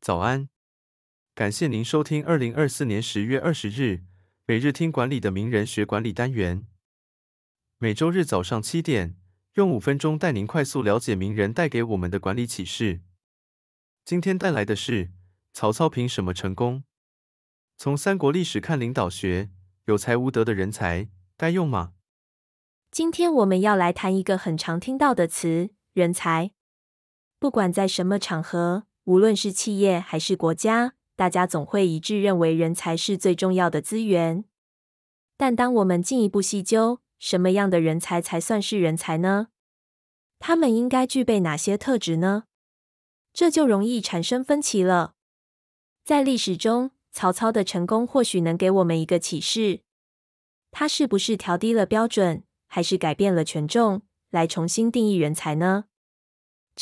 早安，感谢您收听二零二四年十月二十日每日听管理的名人学管理单元。每周日早上七点，用五分钟带您快速了解名人带给我们的管理启示。今天带来的是曹操凭什么成功？从三国历史看领导学，有才无德的人才该用吗？今天我们要来谈一个很常听到的词——人才，不管在什么场合。无论是企业还是国家，大家总会一致认为人才是最重要的资源。但当我们进一步细究，什么样的人才才算是人才呢？他们应该具备哪些特质呢？这就容易产生分歧了。在历史中，曹操的成功或许能给我们一个启示：他是不是调低了标准，还是改变了权重，来重新定义人才呢？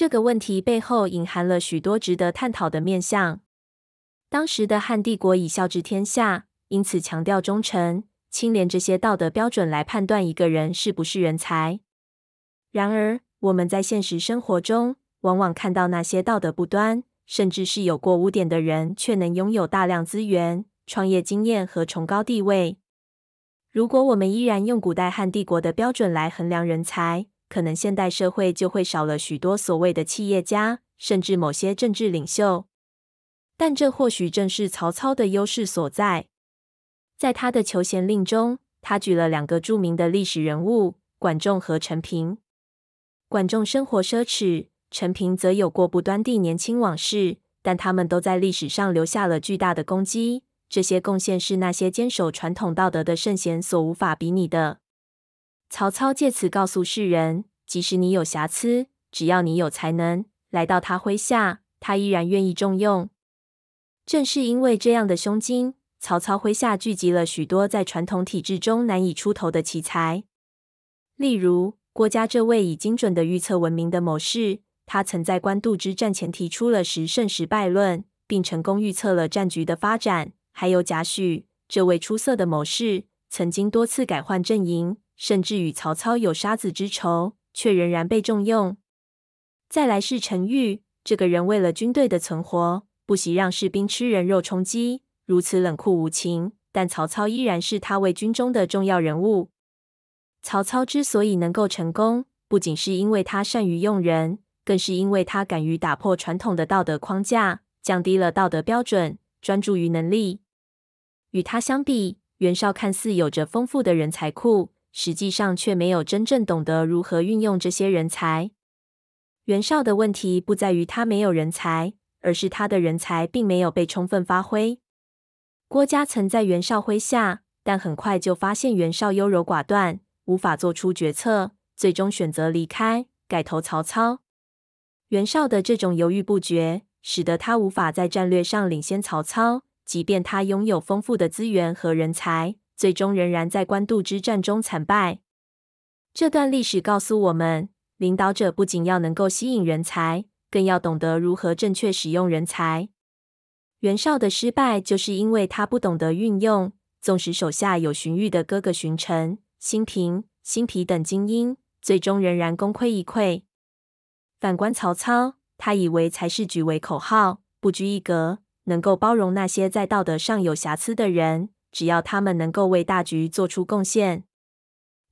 这个问题背后隐含了许多值得探讨的面向。当时的汉帝国以孝治天下，因此强调忠诚、清廉这些道德标准来判断一个人是不是人才。然而，我们在现实生活中往往看到那些道德不端，甚至是有过污点的人，却能拥有大量资源、创业经验和崇高地位。如果我们依然用古代汉帝国的标准来衡量人才，可能现代社会就会少了许多所谓的企业家，甚至某些政治领袖。但这或许正是曹操的优势所在。在他的求贤令中，他举了两个著名的历史人物：管仲和陈平。管仲生活奢侈，陈平则有过不端的年轻往事，但他们都在历史上留下了巨大的功绩。这些贡献是那些坚守传统道德的圣贤所无法比拟的。曹操借此告诉世人：即使你有瑕疵，只要你有才能，来到他麾下，他依然愿意重用。正是因为这样的胸襟，曹操麾下聚集了许多在传统体制中难以出头的奇才，例如郭嘉这位以精准的预测闻名的谋士，他曾在官渡之战前提出了“十胜十败”论，并成功预测了战局的发展。还有贾诩这位出色的谋士，曾经多次改换阵营。甚至与曹操有杀子之仇，却仍然被重用。再来是陈玉，这个人为了军队的存活，不惜让士兵吃人肉充饥，如此冷酷无情，但曹操依然是他为军中的重要人物。曹操之所以能够成功，不仅是因为他善于用人，更是因为他敢于打破传统的道德框架，降低了道德标准，专注于能力。与他相比，袁绍看似有着丰富的人才库。实际上，却没有真正懂得如何运用这些人才。袁绍的问题不在于他没有人才，而是他的人才并没有被充分发挥。郭嘉曾在袁绍麾下，但很快就发现袁绍优柔寡断，无法做出决策，最终选择离开，改投曹操。袁绍的这种犹豫不决，使得他无法在战略上领先曹操，即便他拥有丰富的资源和人才。最终仍然在官渡之战中惨败。这段历史告诉我们，领导者不仅要能够吸引人才，更要懂得如何正确使用人才。袁绍的失败，就是因为他不懂得运用，纵使手下有荀彧的哥哥荀臣、辛平、辛毗等精英，最终仍然功亏一篑。反观曹操，他以为“才是举为”口号不拘一格，能够包容那些在道德上有瑕疵的人。只要他们能够为大局做出贡献，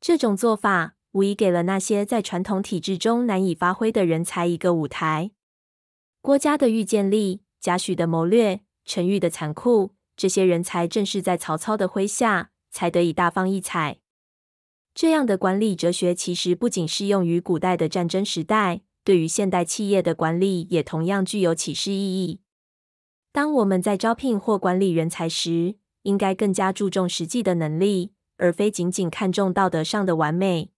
这种做法无疑给了那些在传统体制中难以发挥的人才一个舞台。郭嘉的预见力、贾诩的谋略、陈玉的残酷，这些人才正是在曹操的麾下才得以大放异彩。这样的管理哲学其实不仅适用于古代的战争时代，对于现代企业的管理也同样具有启示意义。当我们在招聘或管理人才时，应该更加注重实际的能力，而非仅仅看重道德上的完美。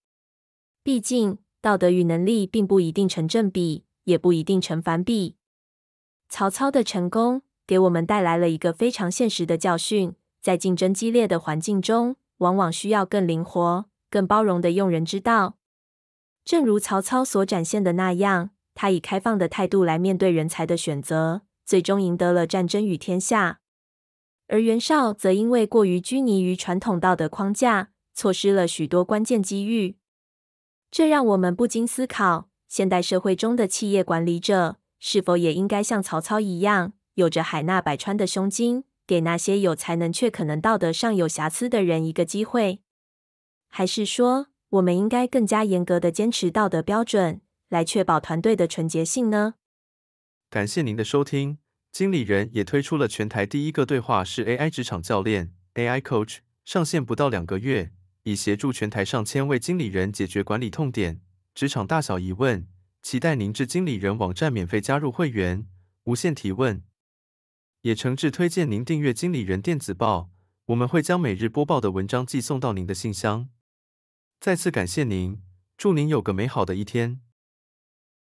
毕竟，道德与能力并不一定成正比，也不一定成反比。曹操的成功给我们带来了一个非常现实的教训：在竞争激烈的环境中，往往需要更灵活、更包容的用人之道。正如曹操所展现的那样，他以开放的态度来面对人才的选择，最终赢得了战争与天下。而袁绍则因为过于拘泥于传统道德框架，错失了许多关键机遇。这让我们不禁思考：现代社会中的企业管理者是否也应该像曹操一样，有着海纳百川的胸襟，给那些有才能却可能道德上有瑕疵的人一个机会？还是说，我们应该更加严格的坚持道德标准，来确保团队的纯洁性呢？感谢您的收听。经理人也推出了全台第一个对话式 AI 职场教练 AI Coach，上线不到两个月，已协助全台上千位经理人解决管理痛点、职场大小疑问。期待您至经理人网站免费加入会员，无限提问。也诚挚推荐您订阅经理人电子报，我们会将每日播报的文章寄送到您的信箱。再次感谢您，祝您有个美好的一天。